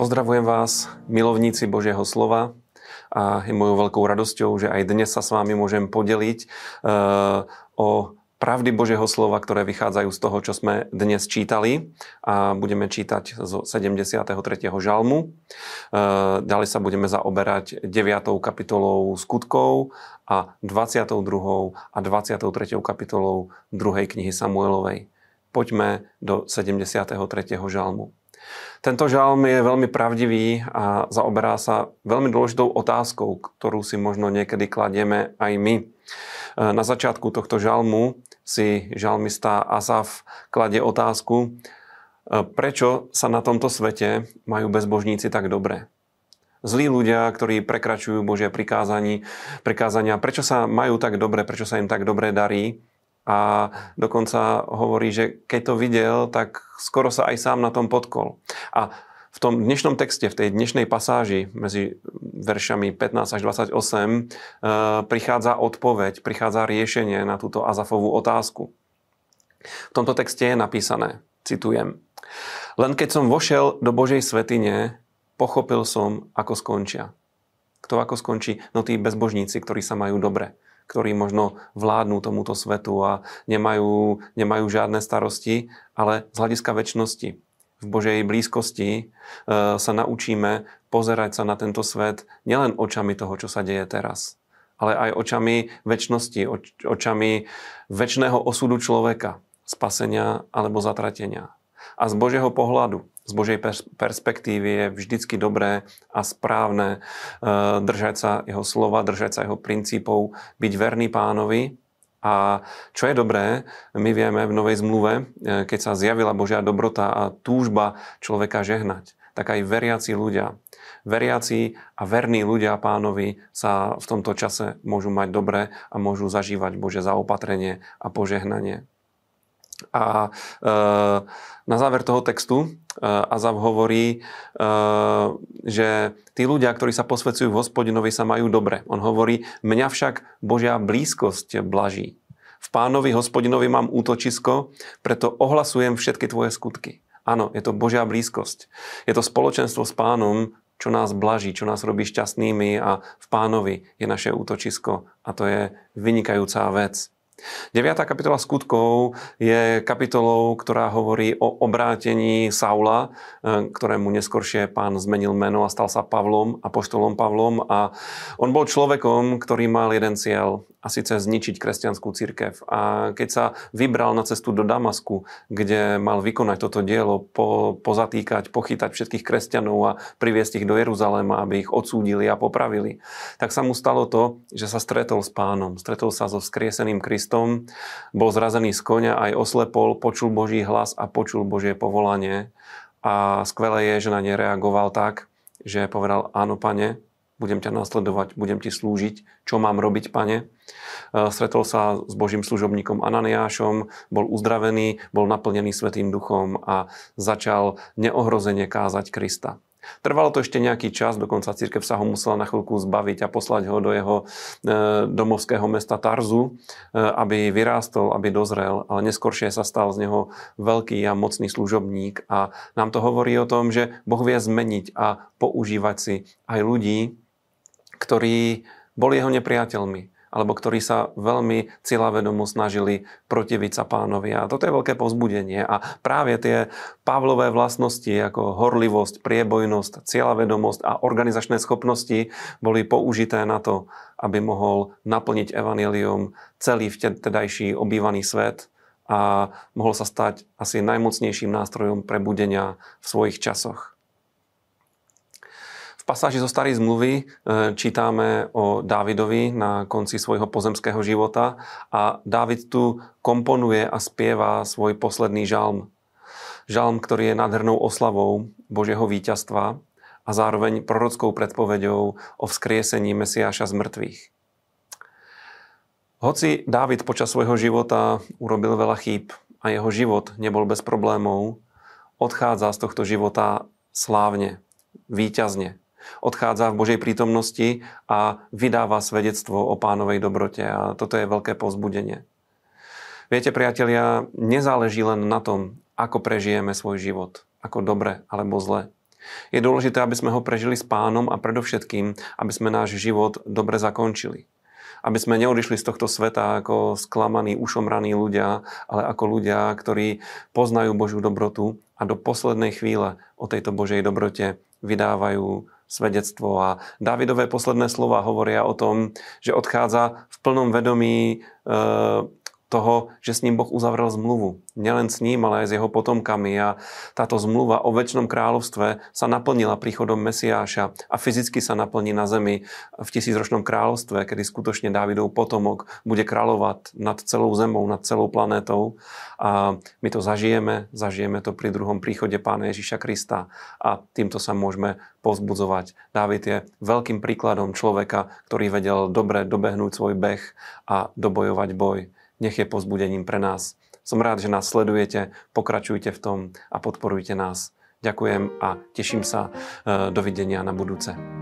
Pozdravujem vás, milovníci Božieho slova a je mojou veľkou radosťou, že aj dnes sa s vami môžem podeliť eh, o pravdy Božieho slova, ktoré vychádzajú z toho, čo sme dnes čítali a budeme čítať zo 73. žalmu. Eh, ďalej sa budeme zaoberať 9. kapitolou skutkov a 22. a 23. kapitolou 2. knihy Samuelovej. Poďme do 73. žalmu. Tento žalm je veľmi pravdivý a zaoberá sa veľmi dôležitou otázkou, ktorú si možno niekedy kladieme aj my. E, na začiatku tohto žalmu si žalmista Asaf kladie otázku, e, prečo sa na tomto svete majú bezbožníci tak dobre zlí ľudia, ktorí prekračujú Božie prikázania, prečo sa majú tak dobre, prečo sa im tak dobre darí. A dokonca hovorí, že keď to videl, tak skoro sa aj sám na tom podkol. A v tom dnešnom texte, v tej dnešnej pasáži medzi veršami 15 až 28 e, eh, prichádza odpoveď, prichádza riešenie na túto Azafovú otázku. V tomto texte je napísané, citujem, len keď som vošel do Božej svetine, pochopil som, ako skončia. Kto ako skončí? No tí bezbožníci, ktorí sa majú dobre ktorí možno vládnu tomuto svetu a nemajú, nemajú žiadne starosti, ale z hľadiska väčšnosti v Božej blízkosti e, sa naučíme pozerať sa na tento svet nielen očami toho, čo sa deje teraz, ale aj očami väčšnosti, oč- očami väčšného osudu človeka, spasenia alebo zatratenia. A z Božieho pohľadu z Božej perspektívy je vždycky dobré a správne držať sa jeho slova, držať sa jeho princípov, byť verný pánovi. A čo je dobré, my vieme v Novej zmluve, e, keď sa zjavila Božia dobrota a túžba človeka žehnať, tak aj veriaci ľudia, veriaci a verní ľudia pánovi sa v tomto čase môžu mať dobre a môžu zažívať Bože zaopatrenie a požehnanie. A e, na záver toho textu e, hovorí, e, že tí ľudia, ktorí sa posvedcujú v hospodinovi, sa majú dobre. On hovorí, mňa však Božia blízkosť blaží. V pánovi hospodinovi mám útočisko, preto ohlasujem všetky tvoje skutky. Áno, je to Božia blízkosť. Je to spoločenstvo s pánom, čo nás blaží, čo nás robí šťastnými a v pánovi je naše útočisko a to je vynikajúca vec. 9. kapitola skutkov je kapitolou, ktorá hovorí o obrátení Saula, e, ktorému neskôršie pán zmenil meno a stal sa Pavlom, apoštolom Pavlom. A on bol človekom, ktorý mal jeden cieľ a síce zničiť kresťanskú cirkev. A keď sa vybral na cestu do Damasku, kde mal vykonať toto dielo, po, pozatýkať, pochytať všetkých kresťanov a priviesť ich do Jeruzaléma, aby ich odsúdili a popravili, tak sa mu stalo to, že sa stretol s pánom, stretol sa so skrieseným Kristom, bol zrazený z konia, aj oslepol, počul Boží hlas a počul Božie povolanie. A skvelé je, že na ne reagoval tak, že povedal, áno pane, budem ťa následovať, budem ti slúžiť, čo mám robiť, pane. E, stretol sa s Božím služobníkom Ananiášom, bol uzdravený, bol naplnený Svetým duchom a začal neohrozenie kázať Krista. Trvalo to ešte nejaký čas, dokonca církev sa ho musela na chvíľku zbaviť a poslať ho do jeho e, domovského mesta Tarzu, e, aby vyrástol, aby dozrel, ale neskôršie sa stal z neho veľký a mocný služobník a nám to hovorí o tom, že Boh vie zmeniť a používať si aj ľudí, ktorí boli jeho nepriateľmi alebo ktorí sa veľmi cieľavedomo snažili protiviť sa pánovi. A toto je veľké povzbudenie. A práve tie Pavlové vlastnosti ako horlivosť, priebojnosť, cieľavedomosť a organizačné schopnosti boli použité na to, aby mohol naplniť evanelium celý vtedajší obývaný svet a mohol sa stať asi najmocnejším nástrojom prebudenia v svojich časoch pasáži zo starej zmluvy e, čítame o Dávidovi na konci svojho pozemského života a Dávid tu komponuje a spieva svoj posledný žalm. Žalm, ktorý je nádhernou oslavou Božieho víťazstva a zároveň prorockou predpovedou o vzkriesení Mesiáša z mŕtvych. Hoci Dávid počas svojho života urobil veľa chýb a jeho život nebol bez problémov, odchádza z tohto života slávne, víťazne, odchádza v Božej prítomnosti a vydáva svedectvo o pánovej dobrote a toto je veľké povzbudenie. Viete, priatelia, nezáleží len na tom, ako prežijeme svoj život, ako dobre alebo zle. Je dôležité, aby sme ho prežili s pánom a predovšetkým, aby sme náš život dobre zakončili. Aby sme neodišli z tohto sveta ako sklamaní, ušomraní ľudia, ale ako ľudia, ktorí poznajú Božiu dobrotu a do poslednej chvíle o tejto Božej dobrote vydávajú svedectvo. A Dávidové posledné slova hovoria o tom, že odchádza v plnom vedomí e, toho, že s ním Boh uzavrel zmluvu. Nielen s ním, ale aj s jeho potomkami. A táto zmluva o väčšnom kráľovstve sa naplnila príchodom Mesiáša a fyzicky sa naplní na zemi v tisícročnom kráľovstve, kedy skutočne Dávidov potomok bude kráľovať nad celou zemou, nad celou planétou. A my to zažijeme, zažijeme to pri druhom príchode Pána Ježíša Krista. A týmto sa môžeme povzbudzovať. Dávid je veľkým príkladom človeka, ktorý vedel dobre dobehnúť svoj beh a dobojovať boj nech je pozbudením pre nás. Som rád, že nás sledujete, pokračujte v tom a podporujte nás. Ďakujem a teším sa. E, dovidenia na budúce.